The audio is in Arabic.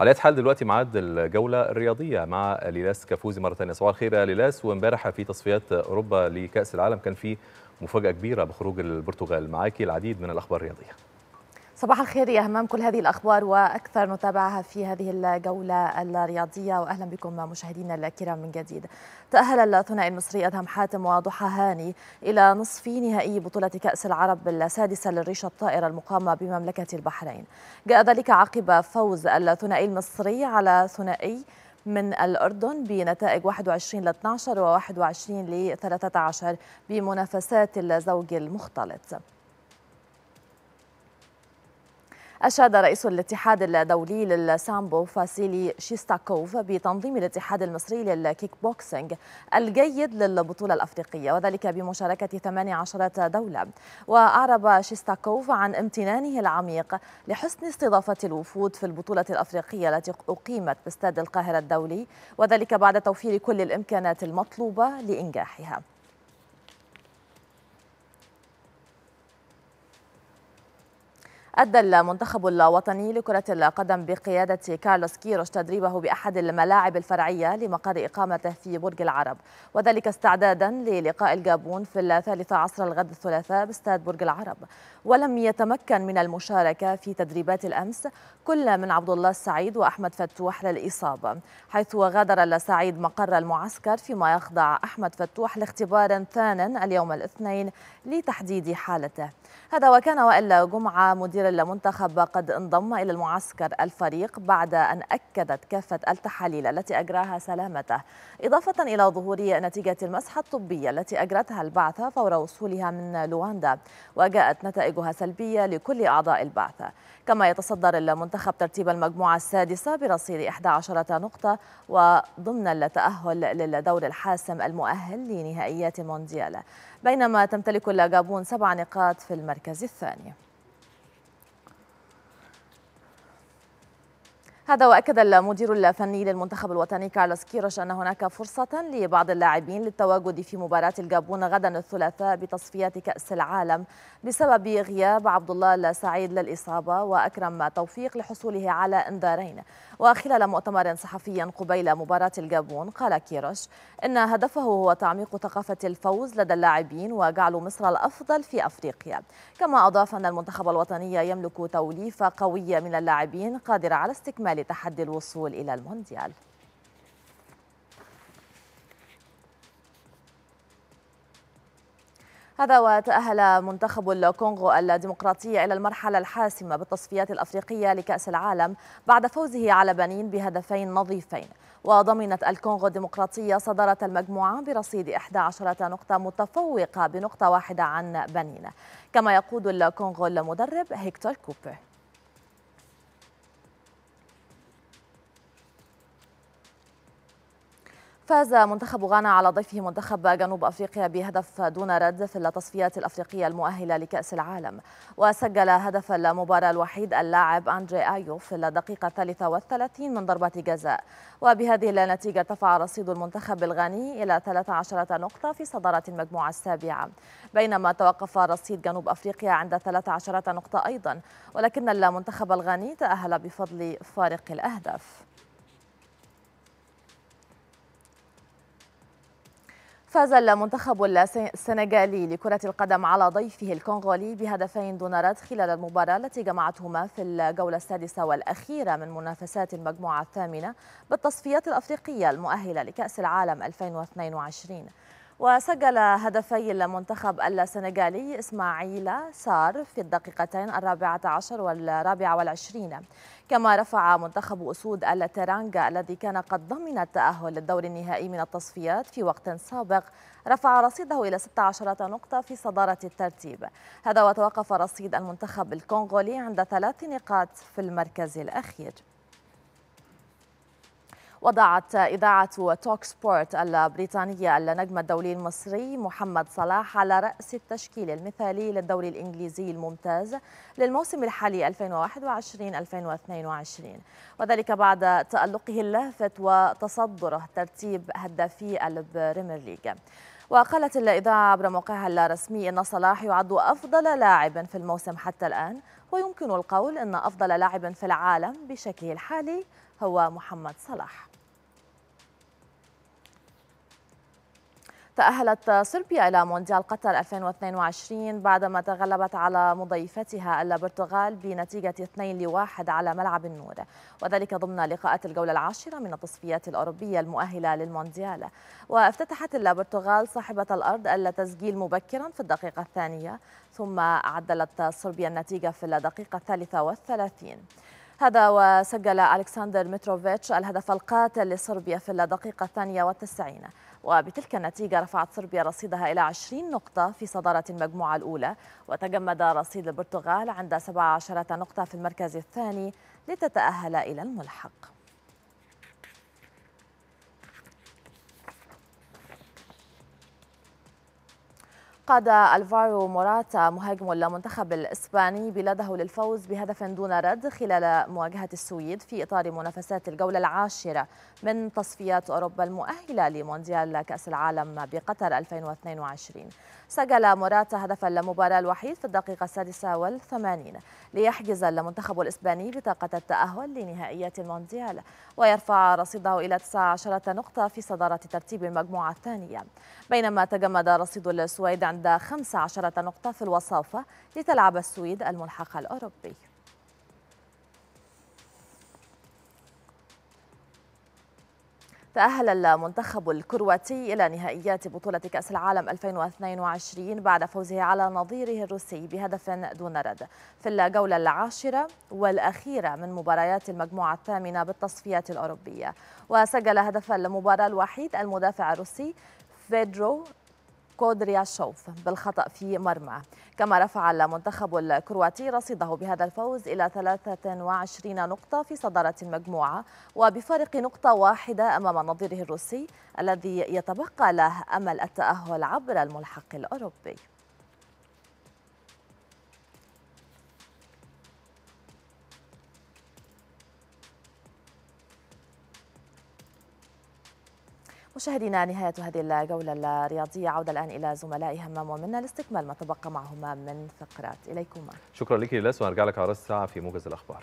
على حال دلوقتي معاد الجوله الرياضيه مع ليلاس كفوزي مره ثانيه صباح الخير يا ليلاس وامبارح في تصفيات اوروبا لكاس العالم كان في مفاجاه كبيره بخروج البرتغال معاكي العديد من الاخبار الرياضيه صباح الخير يا همام كل هذه الأخبار وأكثر نتابعها في هذه الجولة الرياضية وأهلا بكم مشاهدينا الكرام من جديد تأهل الثنائي المصري أدهم حاتم وضحى هاني إلى نصف نهائي بطولة كأس العرب السادسة للريشة الطائرة المقامة بمملكة البحرين جاء ذلك عقب فوز الثنائي المصري على ثنائي من الأردن بنتائج 21 ل 12 و 21 ل 13 بمنافسات الزوج المختلط أشاد رئيس الاتحاد الدولي للسامبو فاسيلي شيستاكوف بتنظيم الاتحاد المصري للكيك بوكسينج الجيد للبطولة الأفريقية وذلك بمشاركة 18 دولة وأعرب شيستاكوف عن امتنانه العميق لحسن استضافة الوفود في البطولة الأفريقية التي أقيمت باستاد القاهرة الدولي وذلك بعد توفير كل الإمكانات المطلوبة لإنجاحها أدى المنتخب الوطني لكرة القدم بقيادة كارلوس كيروش تدريبه بأحد الملاعب الفرعية لمقر إقامته في برج العرب وذلك استعدادا للقاء الجابون في الثالثة عصر الغد الثلاثاء باستاد برج العرب ولم يتمكن من المشاركة في تدريبات الأمس كل من عبد الله السعيد وأحمد فتوح للإصابة حيث غادر السعيد مقر المعسكر فيما يخضع أحمد فتوح لاختبار ثان اليوم الاثنين لتحديد حالته هذا وكان وإلا جمعة مدير المنتخب قد انضم إلى المعسكر الفريق بعد أن أكدت كافة التحاليل التي أجراها سلامته إضافة إلى ظهور نتيجة المسحة الطبية التي أجرتها البعثة فور وصولها من لواندا وجاءت نتائجها سلبية لكل أعضاء البعثة كما يتصدر المنتخب ترتيب المجموعة السادسة برصيد 11 نقطة وضمن التأهل للدور الحاسم المؤهل لنهائيات المونديال بينما تمتلك الجابون سبع نقاط في المركز الثاني هذا وأكد المدير الفني للمنتخب الوطني كارلوس كيروش أن هناك فرصة لبعض اللاعبين للتواجد في مباراة الجابون غدا الثلاثاء بتصفيات كأس العالم بسبب غياب عبد الله السعيد للإصابة وأكرم توفيق لحصوله على إنذارين وخلال مؤتمر صحفي قبيل مباراة الجابون قال كيروش إن هدفه هو تعميق ثقافة الفوز لدى اللاعبين وجعل مصر الأفضل في أفريقيا كما أضاف أن المنتخب الوطني يملك توليفة قوية من اللاعبين قادرة على استكمال لتحدي الوصول إلى المونديال هذا وتأهل منتخب الكونغو الديمقراطية إلى المرحلة الحاسمة بالتصفيات الأفريقية لكأس العالم بعد فوزه على بنين بهدفين نظيفين وضمنت الكونغو الديمقراطية صدارة المجموعة برصيد 11 نقطة متفوقة بنقطة واحدة عن بنين كما يقود الكونغو المدرب هيكتور كوبر فاز منتخب غانا على ضيفه منتخب جنوب أفريقيا بهدف دون رد في التصفيات الأفريقية المؤهلة لكأس العالم وسجل هدف المباراة الوحيد اللاعب أندري أيو في الدقيقة الثالثة والثلاثين من ضربة جزاء وبهذه النتيجة ارتفع رصيد المنتخب الغاني إلى 13 نقطة في صدارة المجموعة السابعة بينما توقف رصيد جنوب أفريقيا عند 13 نقطة أيضا ولكن المنتخب الغاني تأهل بفضل فارق الأهداف فاز المنتخب السنغالي لكرة القدم على ضيفه الكونغولي بهدفين دون رد خلال المباراة التي جمعتهما في الجولة السادسة والأخيرة من منافسات المجموعة الثامنة بالتصفيات الأفريقية المؤهلة لكأس العالم 2022 وسجل هدفي المنتخب السنغالي إسماعيل سار في الدقيقتين الرابعة عشر والرابعة والعشرين كما رفع منتخب أسود الترانجا الذي كان قد ضمن التأهل للدور النهائي من التصفيات في وقت سابق رفع رصيده إلى 16 نقطة في صدارة الترتيب هذا وتوقف رصيد المنتخب الكونغولي عند ثلاث نقاط في المركز الأخير وضعت إذاعة توك سبورت البريطانية النجم الدولي المصري محمد صلاح على رأس التشكيل المثالي للدوري الإنجليزي الممتاز للموسم الحالي 2021-2022 وذلك بعد تألقه اللافت وتصدره ترتيب هدافي البريمير ليج وقالت الإذاعة عبر موقعها الرسمي أن صلاح يعد أفضل لاعب في الموسم حتى الآن ويمكن القول أن أفضل لاعب في العالم بشكله الحالي هو محمد صلاح تأهلت صربيا إلى مونديال قطر 2022 بعدما تغلبت على مضيفتها البرتغال بنتيجة 2 لواحد على ملعب النور وذلك ضمن لقاءات الجولة العاشرة من التصفيات الأوروبية المؤهلة للمونديال وافتتحت البرتغال صاحبة الأرض التسجيل مبكرا في الدقيقة الثانية ثم عدلت صربيا النتيجة في الدقيقة الثالثة والثلاثين هذا وسجل ألكسندر متروفيتش الهدف القاتل لصربيا في الدقيقة الثانية والتسعين وبتلك النتيجة رفعت صربيا رصيدها إلى 20 نقطة في صدارة المجموعة الأولى وتجمد رصيد البرتغال عند 17 نقطة في المركز الثاني لتتأهل إلى الملحق قاد الفارو موراتا مهاجم المنتخب الإسباني بلاده للفوز بهدف دون رد خلال مواجهة السويد في إطار منافسات الجولة العاشرة من تصفيات أوروبا المؤهلة لمونديال كأس العالم بقطر 2022 سجل موراتا هدف المباراة الوحيد في الدقيقة 86 ليحجز المنتخب الإسباني بطاقة التأهل لنهائيات المونديال ويرفع رصيده إلى 19 نقطة في صدارة ترتيب المجموعة الثانية بينما تجمد رصيد السويد عند تعدى 15 نقطة في الوصافة لتلعب السويد الملحق الأوروبي تأهل المنتخب الكرواتي إلى نهائيات بطولة كأس العالم 2022 بعد فوزه على نظيره الروسي بهدف دون رد في الجولة العاشرة والأخيرة من مباريات المجموعة الثامنة بالتصفيات الأوروبية وسجل هدف المباراة الوحيد المدافع الروسي فيدرو كودريا شوف بالخطأ في مرمى كما رفع المنتخب الكرواتي رصيده بهذا الفوز إلى 23 نقطة في صدارة المجموعة وبفارق نقطة واحدة أمام نظيره الروسي الذي يتبقى له أمل التأهل عبر الملحق الأوروبي مشاهدينا نهاية هذه الجولة الرياضية عودة الآن إلى زملائي همام ومنا لاستكمال ما تبقى معهما من فقرات إليكما شكرا لك ليلاس ونرجع لك على الساعة في موجز الأخبار